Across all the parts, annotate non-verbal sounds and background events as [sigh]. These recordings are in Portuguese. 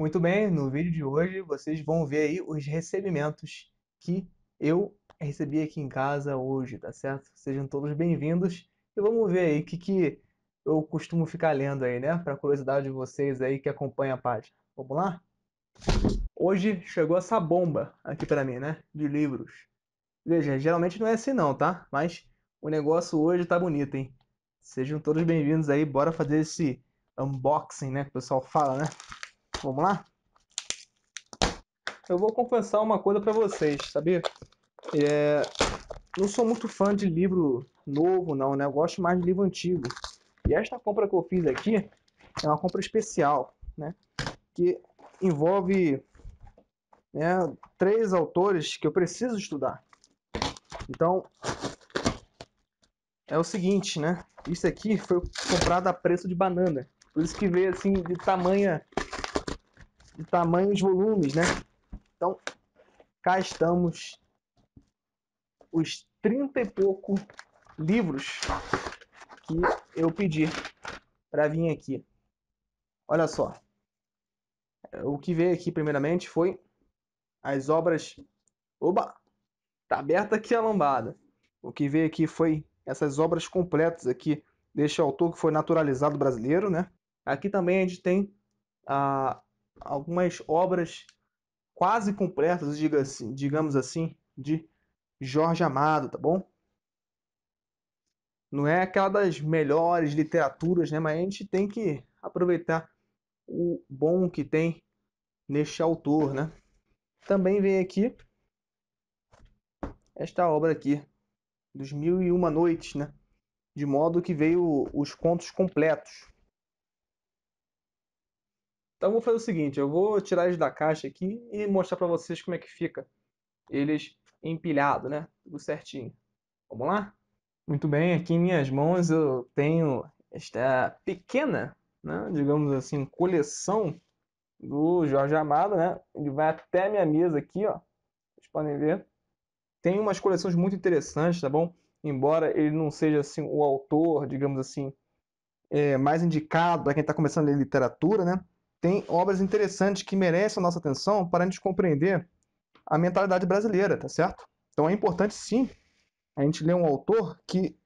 Muito bem, no vídeo de hoje vocês vão ver aí os recebimentos que eu recebi aqui em casa hoje, tá certo? Sejam todos bem-vindos e vamos ver aí o que, que eu costumo ficar lendo aí, né? Para curiosidade de vocês aí que acompanham a página. Vamos lá? Hoje chegou essa bomba aqui para mim, né? De livros. Veja, geralmente não é assim não, tá? Mas o negócio hoje tá bonito, hein? Sejam todos bem-vindos aí, bora fazer esse unboxing, né? Que o pessoal fala, né? Vamos lá? Eu vou confessar uma coisa para vocês, sabia? É... Não sou muito fã de livro novo, não, né? Eu gosto mais de livro antigo. E esta compra que eu fiz aqui é uma compra especial, né? Que envolve né, três autores que eu preciso estudar. Então, é o seguinte, né? Isso aqui foi comprado a preço de banana. Por isso que veio assim de tamanha de tamanhos volumes, né? Então, cá estamos os 30 e pouco livros que eu pedi para vir aqui. Olha só. O que veio aqui primeiramente foi as obras. Oba! Tá aberta aqui a lombada. O que veio aqui foi essas obras completas aqui deste autor que foi naturalizado brasileiro, né? Aqui também a gente tem a algumas obras quase completas, assim, digamos assim, de Jorge Amado, tá bom? Não é aquela das melhores literaturas, né? Mas a gente tem que aproveitar o bom que tem neste autor, né? Também vem aqui esta obra aqui, dos Mil e Uma Noites, né? De modo que veio os contos completos. Então vou fazer o seguinte, eu vou tirar eles da caixa aqui e mostrar para vocês como é que fica eles empilhados, né? Tudo certinho. Vamos lá? Muito bem, aqui em minhas mãos eu tenho esta pequena, né, digamos assim, coleção do Jorge Amado, né? Ele vai até minha mesa aqui, ó. Vocês podem ver. Tem umas coleções muito interessantes, tá bom? Embora ele não seja assim o autor, digamos assim, é, mais indicado para quem está começando a literatura, né? tem obras interessantes que merecem a nossa atenção para a gente compreender a mentalidade brasileira, tá certo? Então é importante sim a gente ler um autor que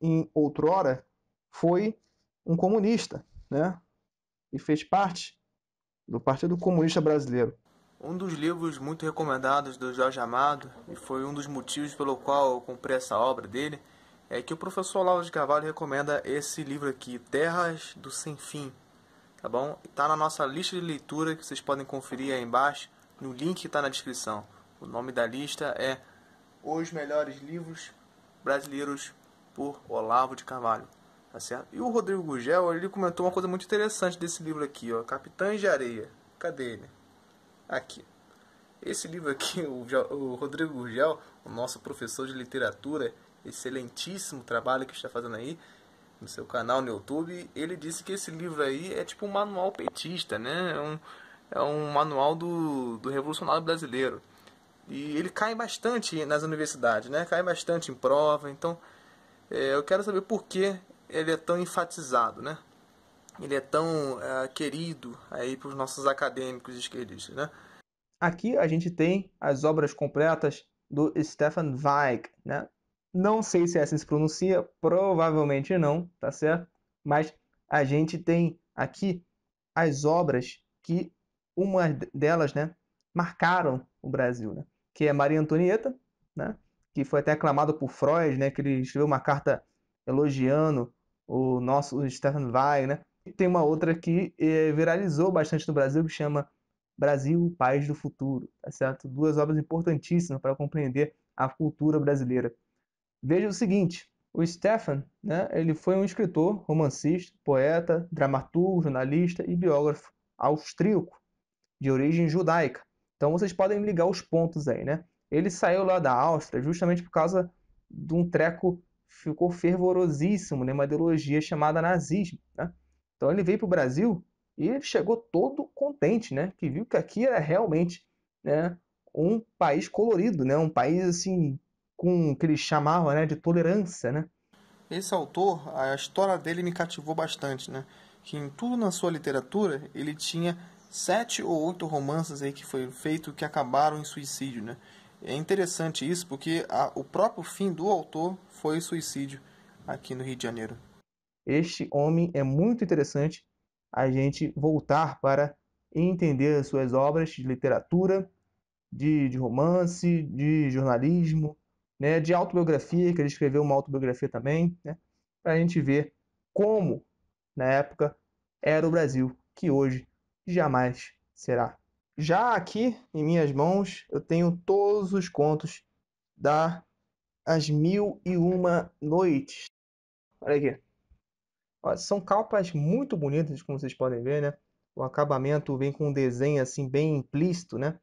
em outrora foi um comunista, né? E fez parte do Partido Comunista Brasileiro. Um dos livros muito recomendados do Jorge Amado, e foi um dos motivos pelo qual eu comprei essa obra dele, é que o professor Lauro de Carvalho recomenda esse livro aqui, Terras do Sem Fim, tá bom? Está na nossa lista de leitura que vocês podem conferir aí embaixo, no link que está na descrição. O nome da lista é Os Melhores Livros Brasileiros por Olavo de Carvalho, tá certo? E o Rodrigo Gugel, ele comentou uma coisa muito interessante desse livro aqui, ó, Capitães de Areia. Cadê ele? Aqui. Esse livro aqui, [laughs] o, Rodrigo Gugel o nosso professor de literatura, excelentíssimo trabalho que está fazendo aí, no seu canal no YouTube, ele disse que esse livro aí é tipo um manual petista, né? É um, é um manual do, do revolucionário brasileiro. E ele cai bastante nas universidades, né? Cai bastante em prova. Então, é, eu quero saber por que ele é tão enfatizado, né? Ele é tão é, querido aí para os nossos acadêmicos esquerdistas, né? Aqui a gente tem as obras completas do Stefan Zweig, né? Não sei se essa assim se pronuncia, provavelmente não, tá certo? Mas a gente tem aqui as obras que uma delas, né, marcaram o Brasil, né? Que é Maria Antonieta, né? Que foi até aclamado por Freud, né? Que ele escreveu uma carta elogiando o nosso Stefan Zweig, né? E tem uma outra que eh, viralizou bastante no Brasil que chama Brasil, País do Futuro, tá certo? Duas obras importantíssimas para compreender a cultura brasileira. Veja o seguinte, o Stefan, né, ele foi um escritor, romancista, poeta, dramaturgo, jornalista e biógrafo austríaco, de origem judaica. Então vocês podem ligar os pontos aí, né? Ele saiu lá da Áustria justamente por causa de um treco ficou fervorosíssimo, né, uma ideologia chamada nazismo, né? Então ele veio para o Brasil e ele chegou todo contente, né, que viu que aqui era realmente, né, um país colorido, né, um país assim com o que ele chamava né, de tolerância, né? Esse autor, a história dele me cativou bastante, né? Que em tudo na sua literatura ele tinha sete ou oito romances aí que foi feito que acabaram em suicídio, né? É interessante isso porque a, o próprio fim do autor foi suicídio aqui no Rio de Janeiro. Este homem é muito interessante a gente voltar para entender suas obras de literatura, de, de romance, de jornalismo, né, de autobiografia, que ele escreveu uma autobiografia também, né, para a gente ver como, na época, era o Brasil, que hoje jamais será. Já aqui em minhas mãos eu tenho todos os contos da As Mil e Uma Noites. Olha aqui. são capas muito bonitas, como vocês podem ver, né? O acabamento vem com um desenho assim bem implícito, né?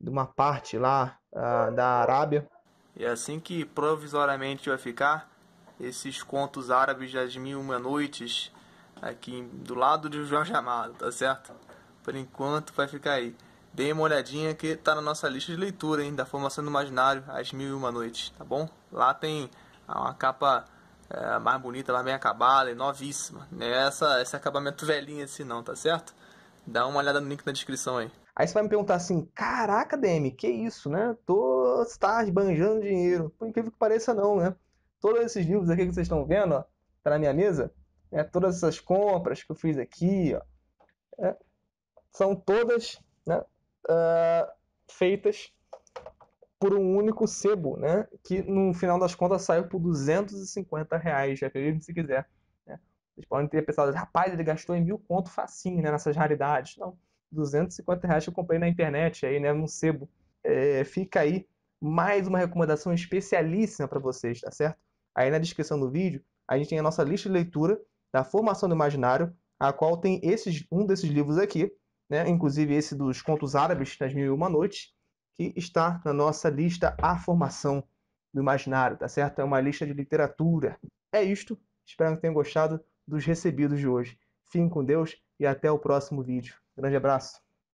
De uma parte lá uh, da Arábia é assim que provisoriamente vai ficar esses contos árabes das mil e uma noites aqui do lado de Jorge Amado, tá certo? Por enquanto vai ficar aí. Dêem uma olhadinha que tá na nossa lista de leitura, hein? Da Formação do Imaginário, As Mil e Uma Noites, tá bom? Lá tem uma capa é, mais bonita, mais bem acabada e novíssima. Não é essa, esse acabamento velhinho assim não, tá certo? Dá uma olhada no link na descrição aí. Aí você vai me perguntar assim, caraca, DM, que isso, né? Tô está esbanjando dinheiro. Por incrível que pareça, não, né? Todos esses livros aqui que vocês estão vendo, ó, tá na minha mesa, né? todas essas compras que eu fiz aqui, ó, né? são todas né, uh, feitas por um único sebo, né? Que no final das contas saiu por 250 reais, acredite se quiser. Né? Vocês podem ter pensado, rapaz, ele gastou em mil conto facinho, né? Nessas raridades. Não, 250 reais eu comprei na internet aí, né? Num sebo. É, fica aí mais uma recomendação especialíssima para vocês, tá certo? Aí na descrição do vídeo, a gente tem a nossa lista de leitura da formação do imaginário, a qual tem esses, um desses livros aqui, né? inclusive esse dos contos árabes das mil e uma noites, que está na nossa lista A Formação do Imaginário, tá certo? É uma lista de literatura. É isto, espero que tenham gostado dos recebidos de hoje. Fiquem com Deus e até o próximo vídeo. Grande abraço!